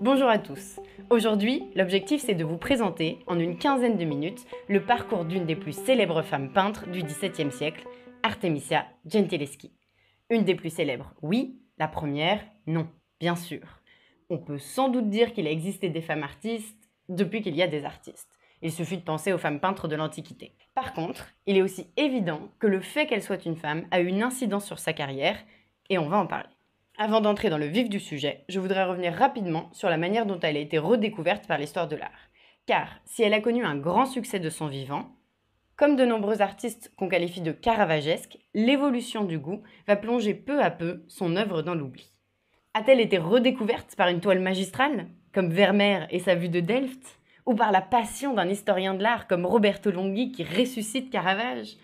Bonjour à tous. Aujourd'hui, l'objectif c'est de vous présenter, en une quinzaine de minutes, le parcours d'une des plus célèbres femmes peintres du XVIIe siècle, Artemisia Gentileschi. Une des plus célèbres, oui, la première, non, bien sûr. On peut sans doute dire qu'il a existé des femmes artistes depuis qu'il y a des artistes. Il suffit de penser aux femmes peintres de l'Antiquité. Par contre, il est aussi évident que le fait qu'elle soit une femme a eu une incidence sur sa carrière, et on va en parler. Avant d'entrer dans le vif du sujet, je voudrais revenir rapidement sur la manière dont elle a été redécouverte par l'histoire de l'art. Car si elle a connu un grand succès de son vivant, comme de nombreux artistes qu'on qualifie de caravagesques, l'évolution du goût va plonger peu à peu son œuvre dans l'oubli. A-t-elle été redécouverte par une toile magistrale, comme Vermeer et sa vue de Delft Ou par la passion d'un historien de l'art comme Roberto Longhi qui ressuscite Caravage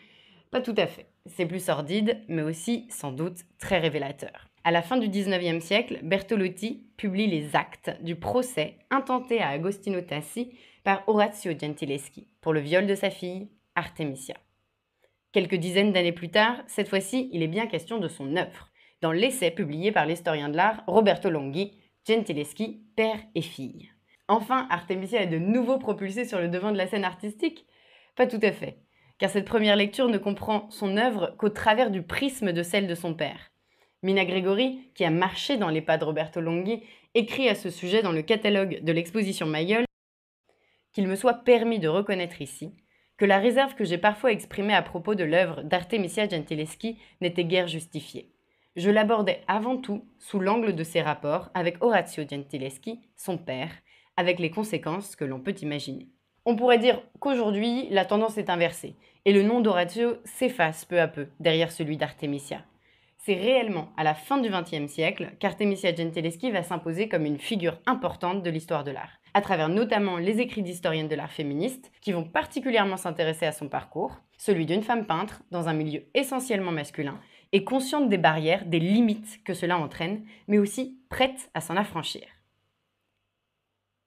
Pas tout à fait. C'est plus sordide, mais aussi sans doute très révélateur. À la fin du 19e siècle, Bertolotti publie les actes du procès intenté à Agostino Tassi par Orazio Gentileschi pour le viol de sa fille, Artemisia. Quelques dizaines d'années plus tard, cette fois-ci, il est bien question de son œuvre, dans l'essai publié par l'historien de l'art Roberto Longhi, Gentileschi, père et fille. Enfin, Artemisia est de nouveau propulsée sur le devant de la scène artistique Pas tout à fait, car cette première lecture ne comprend son œuvre qu'au travers du prisme de celle de son père. Mina Gregory, qui a marché dans les pas de Roberto Longhi, écrit à ce sujet dans le catalogue de l'exposition Mayol qu'il me soit permis de reconnaître ici que la réserve que j'ai parfois exprimée à propos de l'œuvre d'Artemisia Gentileschi n'était guère justifiée. Je l'abordais avant tout sous l'angle de ses rapports avec Horatio Gentileschi, son père, avec les conséquences que l'on peut imaginer. On pourrait dire qu'aujourd'hui, la tendance est inversée, et le nom d'Horatio s'efface peu à peu derrière celui d'Artemisia. C'est réellement à la fin du XXe siècle qu'Artemisia Gentileschi va s'imposer comme une figure importante de l'histoire de l'art, à travers notamment les écrits d'historiennes de l'art féministe, qui vont particulièrement s'intéresser à son parcours, celui d'une femme peintre dans un milieu essentiellement masculin, et consciente des barrières, des limites que cela entraîne, mais aussi prête à s'en affranchir.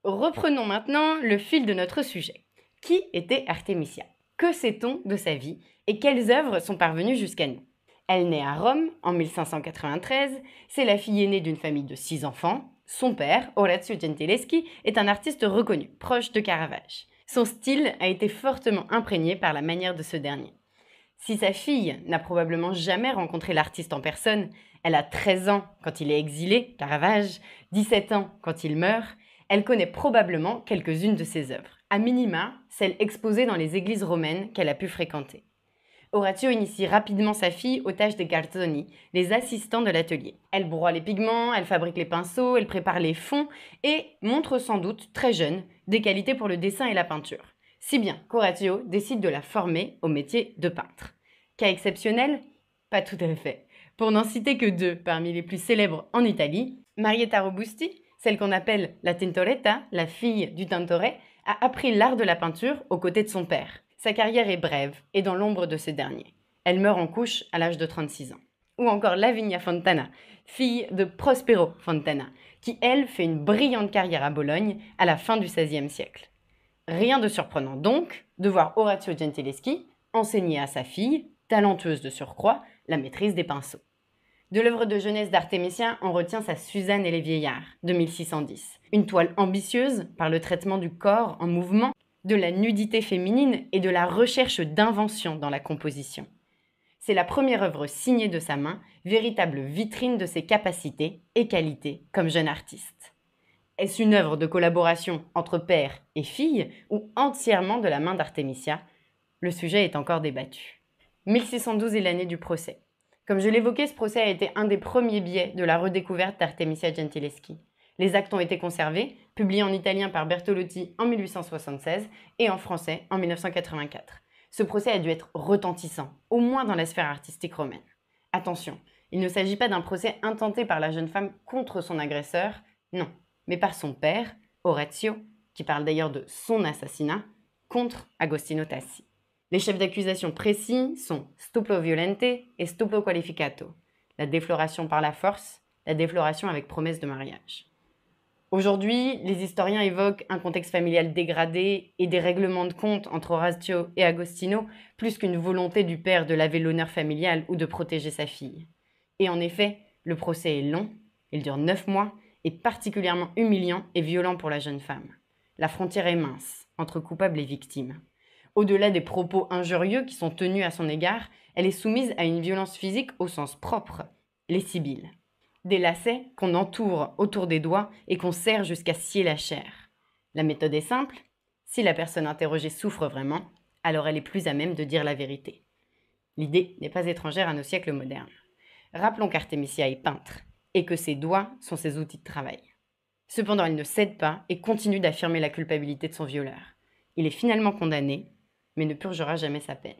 Reprenons maintenant le fil de notre sujet. Qui était Artemisia Que sait-on de sa vie et quelles œuvres sont parvenues jusqu'à nous elle naît à Rome en 1593, c'est la fille aînée d'une famille de six enfants. Son père, Orazio Gentileschi, est un artiste reconnu, proche de Caravage. Son style a été fortement imprégné par la manière de ce dernier. Si sa fille n'a probablement jamais rencontré l'artiste en personne, elle a 13 ans quand il est exilé, Caravage, 17 ans quand il meurt, elle connaît probablement quelques-unes de ses œuvres, à minima celles exposées dans les églises romaines qu'elle a pu fréquenter. Horatio initie rapidement sa fille aux tâches de Garzoni, les assistants de l'atelier. Elle broie les pigments, elle fabrique les pinceaux, elle prépare les fonds et montre sans doute, très jeune, des qualités pour le dessin et la peinture. Si bien qu'Horatio décide de la former au métier de peintre. Cas exceptionnel Pas tout à fait. Pour n'en citer que deux parmi les plus célèbres en Italie, Marietta Robusti, celle qu'on appelle la Tintoretta, la fille du Tintoret, a appris l'art de la peinture aux côtés de son père. Sa carrière est brève et dans l'ombre de ces derniers. Elle meurt en couche à l'âge de 36 ans. Ou encore Lavinia Fontana, fille de Prospero Fontana, qui elle fait une brillante carrière à Bologne à la fin du XVIe siècle. Rien de surprenant donc de voir Orazio Gentileschi enseigner à sa fille, talentueuse de surcroît, la maîtrise des pinceaux. De l'œuvre de jeunesse d'Artémisien, on retient sa Suzanne et les vieillards de 1610, une toile ambitieuse par le traitement du corps en mouvement de la nudité féminine et de la recherche d'invention dans la composition. C'est la première œuvre signée de sa main, véritable vitrine de ses capacités et qualités comme jeune artiste. Est-ce une œuvre de collaboration entre père et fille ou entièrement de la main d'Artemisia Le sujet est encore débattu. 1612 est l'année du procès. Comme je l'évoquais, ce procès a été un des premiers biais de la redécouverte d'Artemisia Gentileschi. Les actes ont été conservés, publiés en italien par Bertolotti en 1876 et en français en 1984. Ce procès a dû être retentissant, au moins dans la sphère artistique romaine. Attention, il ne s'agit pas d'un procès intenté par la jeune femme contre son agresseur, non, mais par son père, Orazio, qui parle d'ailleurs de son assassinat, contre Agostino Tassi. Les chefs d'accusation précis sont stupro violente et stupro qualificato, la défloration par la force, la défloration avec promesse de mariage. Aujourd'hui, les historiens évoquent un contexte familial dégradé et des règlements de compte entre Orazio et Agostino, plus qu'une volonté du père de laver l'honneur familial ou de protéger sa fille. Et en effet, le procès est long, il dure neuf mois, et particulièrement humiliant et violent pour la jeune femme. La frontière est mince, entre coupable et victime. Au-delà des propos injurieux qui sont tenus à son égard, elle est soumise à une violence physique au sens propre, les sibylles des lacets qu'on entoure autour des doigts et qu'on serre jusqu'à scier la chair. La méthode est simple, si la personne interrogée souffre vraiment, alors elle est plus à même de dire la vérité. L'idée n'est pas étrangère à nos siècles modernes. Rappelons qu'Artemisia est peintre et que ses doigts sont ses outils de travail. Cependant, elle ne cède pas et continue d'affirmer la culpabilité de son violeur. Il est finalement condamné, mais ne purgera jamais sa peine.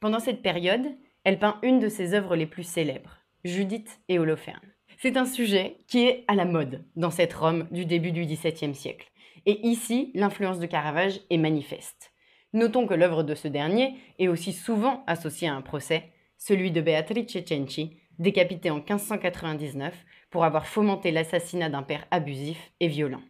Pendant cette période, elle peint une de ses œuvres les plus célèbres, Judith et Holoferne. C'est un sujet qui est à la mode dans cette Rome du début du XVIIe siècle. Et ici, l'influence de Caravage est manifeste. Notons que l'œuvre de ce dernier est aussi souvent associée à un procès, celui de Beatrice Cenci, décapitée en 1599 pour avoir fomenté l'assassinat d'un père abusif et violent.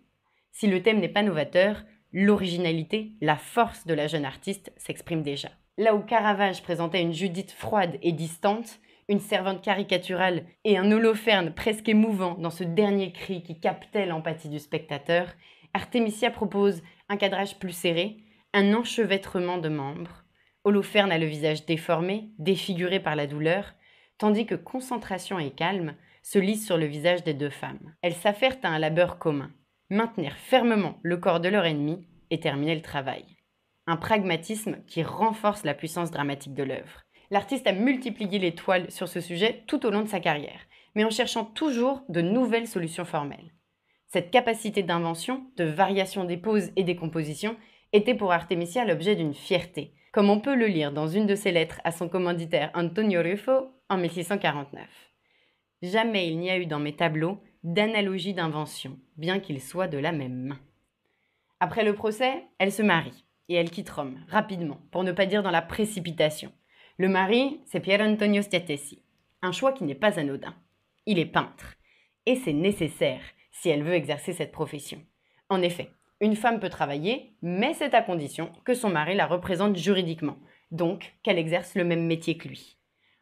Si le thème n'est pas novateur, l'originalité, la force de la jeune artiste s'exprime déjà. Là où Caravage présentait une Judith froide et distante, une servante caricaturale et un holoferne presque émouvant dans ce dernier cri qui captait l'empathie du spectateur, Artemisia propose un cadrage plus serré, un enchevêtrement de membres. Holoferne a le visage déformé, défiguré par la douleur, tandis que concentration et calme se lisent sur le visage des deux femmes. Elles s'affairent à un labeur commun, maintenir fermement le corps de leur ennemi et terminer le travail. Un pragmatisme qui renforce la puissance dramatique de l'œuvre. L'artiste a multiplié les toiles sur ce sujet tout au long de sa carrière, mais en cherchant toujours de nouvelles solutions formelles. Cette capacité d'invention, de variation des poses et des compositions, était pour Artemisia l'objet d'une fierté, comme on peut le lire dans une de ses lettres à son commanditaire Antonio Ruffo en 1649. Jamais il n'y a eu dans mes tableaux d'analogie d'invention, bien qu'ils soient de la même main. Après le procès, elle se marie et elle quitte Rome, rapidement, pour ne pas dire dans la précipitation. Le mari, c'est Pier Antonio Stiatesi. Un choix qui n'est pas anodin. Il est peintre. Et c'est nécessaire si elle veut exercer cette profession. En effet, une femme peut travailler, mais c'est à condition que son mari la représente juridiquement, donc qu'elle exerce le même métier que lui.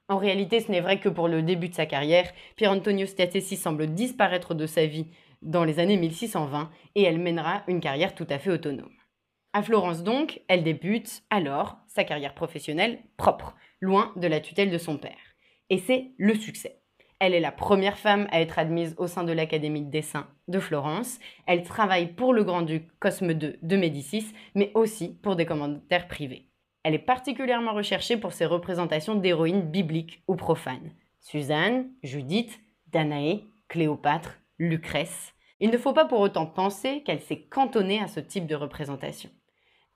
En réalité, ce n'est vrai que pour le début de sa carrière. Pier Antonio Stiatesi semble disparaître de sa vie dans les années 1620 et elle mènera une carrière tout à fait autonome. À Florence donc, elle débute alors sa carrière professionnelle propre, loin de la tutelle de son père. Et c'est le succès. Elle est la première femme à être admise au sein de l'Académie de dessin de Florence. Elle travaille pour le grand-duc Cosme II de Médicis, mais aussi pour des commentaires privés. Elle est particulièrement recherchée pour ses représentations d'héroïnes bibliques ou profanes. Suzanne, Judith, Danaé, Cléopâtre, Lucrèce. Il ne faut pas pour autant penser qu'elle s'est cantonnée à ce type de représentation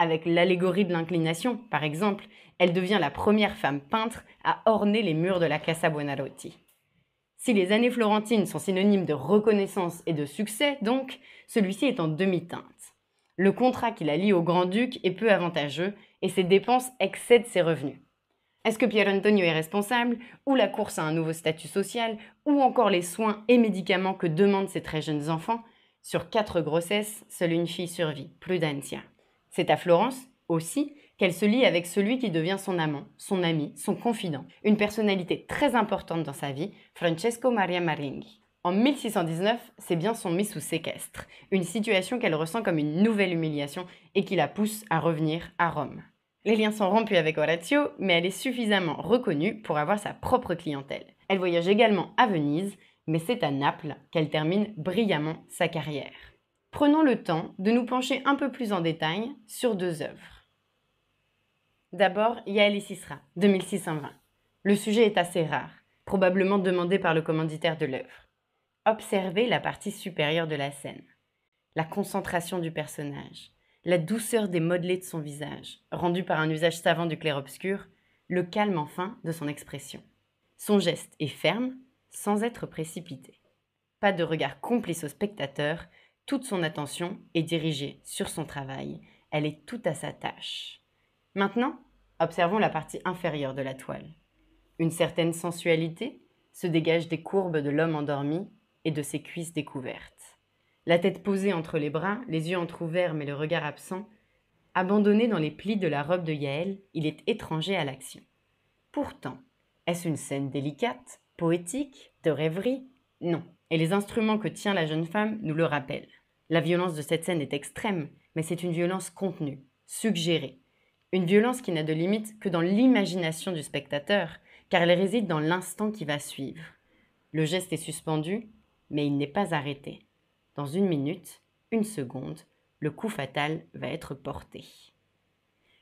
avec l'allégorie de l'inclination, par exemple, elle devient la première femme peintre à orner les murs de la Casa Buonarroti. Si les années florentines sont synonymes de reconnaissance et de succès, donc, celui-ci est en demi-teinte. Le contrat qu'il a lie au grand-duc est peu avantageux et ses dépenses excèdent ses revenus. Est-ce que Pier Antonio est responsable, ou la course à un nouveau statut social, ou encore les soins et médicaments que demandent ses très jeunes enfants Sur quatre grossesses, seule une fille survit, plus Prudencia. C'est à Florence aussi qu'elle se lie avec celui qui devient son amant, son ami, son confident, une personnalité très importante dans sa vie, Francesco Maria Maringhi. En 1619, ses biens sont mis sous séquestre, une situation qu'elle ressent comme une nouvelle humiliation et qui la pousse à revenir à Rome. Les liens sont rompus avec Orazio, mais elle est suffisamment reconnue pour avoir sa propre clientèle. Elle voyage également à Venise, mais c'est à Naples qu'elle termine brillamment sa carrière prenons le temps de nous pencher un peu plus en détail sur deux œuvres. D'abord, Yael Isisra, 2620. Le sujet est assez rare, probablement demandé par le commanditaire de l'œuvre. Observez la partie supérieure de la scène. La concentration du personnage, la douceur des modelés de son visage, rendu par un usage savant du clair-obscur, le calme enfin de son expression. Son geste est ferme, sans être précipité. Pas de regard complice au spectateur, toute son attention est dirigée sur son travail. Elle est toute à sa tâche. Maintenant, observons la partie inférieure de la toile. Une certaine sensualité se dégage des courbes de l'homme endormi et de ses cuisses découvertes. La tête posée entre les bras, les yeux entr'ouverts mais le regard absent, abandonné dans les plis de la robe de Yaël, il est étranger à l'action. Pourtant, est-ce une scène délicate, poétique, de rêverie Non. Et les instruments que tient la jeune femme nous le rappellent. La violence de cette scène est extrême, mais c'est une violence contenue, suggérée. Une violence qui n'a de limite que dans l'imagination du spectateur, car elle réside dans l'instant qui va suivre. Le geste est suspendu, mais il n'est pas arrêté. Dans une minute, une seconde, le coup fatal va être porté.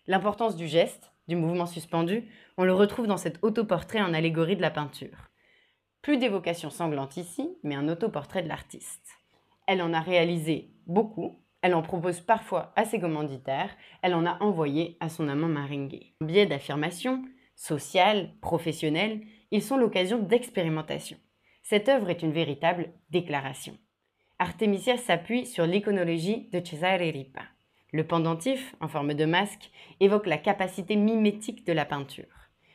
L'importance du geste, du mouvement suspendu, on le retrouve dans cet autoportrait en allégorie de la peinture. Plus d'évocation sanglante ici, mais un autoportrait de l'artiste. Elle en a réalisé beaucoup, elle en propose parfois à ses commanditaires, elle en a envoyé à son amant Maringué. Biais d'affirmations, sociales, professionnelles, ils sont l'occasion d'expérimentation. Cette œuvre est une véritable déclaration. Artemisia s'appuie sur l'iconologie de Cesare Ripa. Le pendentif, en forme de masque, évoque la capacité mimétique de la peinture.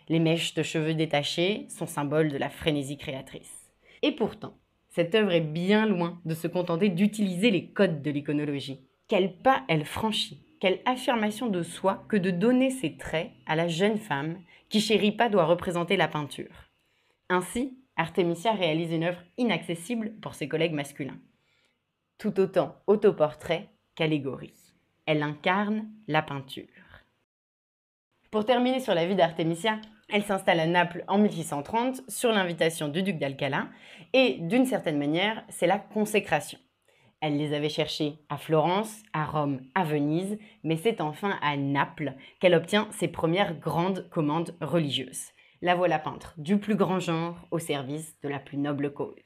Les mèches de cheveux détachés sont symboles de la frénésie créatrice. Et pourtant, cette œuvre est bien loin de se contenter d'utiliser les codes de l'iconologie. Quel pas elle franchit, quelle affirmation de soi que de donner ses traits à la jeune femme qui chez pas doit représenter la peinture. Ainsi, Artemisia réalise une œuvre inaccessible pour ses collègues masculins. Tout autant autoportrait qu'allégorie. Elle incarne la peinture. Pour terminer sur la vie d'Artemisia, elle s'installe à Naples en 1630 sur l'invitation du duc d'Alcala et d'une certaine manière, c'est la consécration. Elle les avait cherchés à Florence, à Rome, à Venise, mais c'est enfin à Naples qu'elle obtient ses premières grandes commandes religieuses. La voilà peintre du plus grand genre au service de la plus noble cause.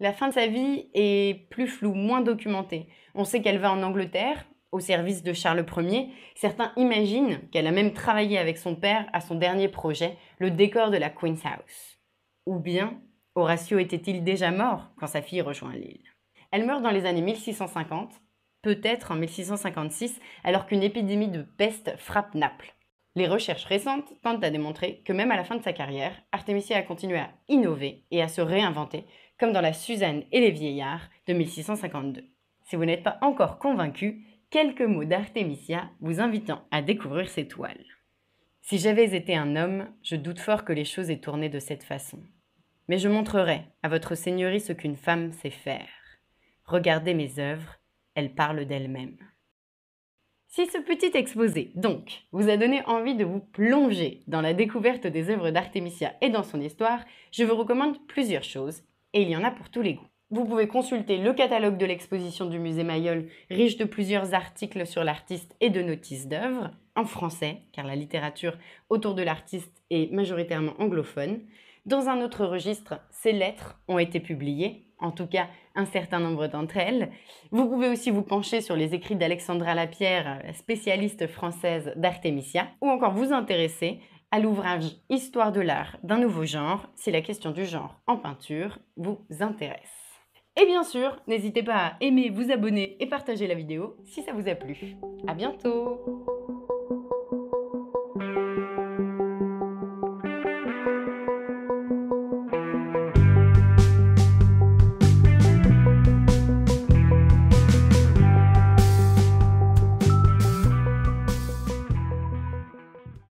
La fin de sa vie est plus floue, moins documentée. On sait qu'elle va en Angleterre, au service de Charles Ier, certains imaginent qu'elle a même travaillé avec son père à son dernier projet, le décor de la Queen's House. Ou bien, Horatio était-il déjà mort quand sa fille rejoint l'île Elle meurt dans les années 1650, peut-être en 1656, alors qu'une épidémie de peste frappe Naples. Les recherches récentes tentent à démontrer que même à la fin de sa carrière, Artemisia a continué à innover et à se réinventer, comme dans La Suzanne et les vieillards de 1652. Si vous n'êtes pas encore convaincu, quelques mots d'Artemisia vous invitant à découvrir ses toiles. Si j'avais été un homme, je doute fort que les choses aient tourné de cette façon. Mais je montrerai à votre Seigneurie ce qu'une femme sait faire. Regardez mes œuvres, elles parlent d'elles-mêmes. Si ce petit exposé, donc, vous a donné envie de vous plonger dans la découverte des œuvres d'Artemisia et dans son histoire, je vous recommande plusieurs choses, et il y en a pour tous les goûts. Vous pouvez consulter le catalogue de l'exposition du musée Mayol, riche de plusieurs articles sur l'artiste et de notices d'œuvres, en français, car la littérature autour de l'artiste est majoritairement anglophone. Dans un autre registre, ces lettres ont été publiées, en tout cas un certain nombre d'entre elles. Vous pouvez aussi vous pencher sur les écrits d'Alexandra Lapierre, spécialiste française d'Artemisia, ou encore vous intéresser à l'ouvrage Histoire de l'art d'un nouveau genre, si la question du genre en peinture vous intéresse. Et bien sûr, n'hésitez pas à aimer, vous abonner et partager la vidéo si ça vous a plu. À bientôt